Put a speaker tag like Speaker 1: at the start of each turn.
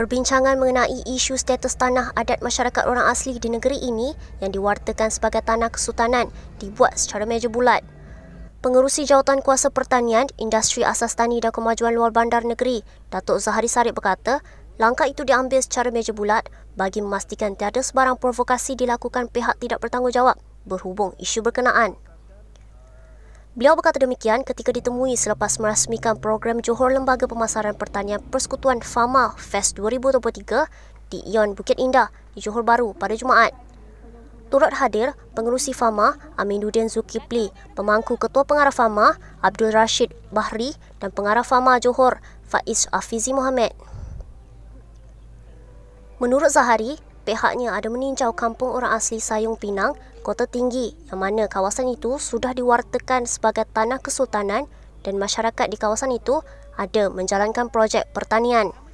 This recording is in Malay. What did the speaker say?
Speaker 1: Perbincangan mengenai isu status tanah adat masyarakat orang asli di negeri ini yang diwartakan sebagai tanah kesultanan dibuat secara meja bulat. Pengerusi Jawatan Kuasa Pertanian, Industri Asas Tani dan Kemajuan Luar Bandar Negeri, Datuk Zahari Sarip berkata, langkah itu diambil secara meja bulat bagi memastikan tiada sebarang provokasi dilakukan pihak tidak bertanggungjawab berhubung isu berkenaan. Beliau berkata demikian ketika ditemui selepas merasmikan program Johor Lembaga Pemasaran Pertanian Persekutuan Fama Fest 2023 di Ion Bukit Indah di Johor Baru pada Jumaat. Turut hadir pengerusi Fama Aminuddin Zulkifli, pemangku ketua pengarah Fama Abdul Rashid Bahri dan pengarah Fama Johor Faiz Afizi Mohamed. Menurut Zahari, pihaknya ada meninjau kampung orang asli Sayung Pinang, Kota Tinggi yang mana kawasan itu sudah diwartakan sebagai tanah kesultanan dan masyarakat di kawasan itu ada menjalankan projek pertanian.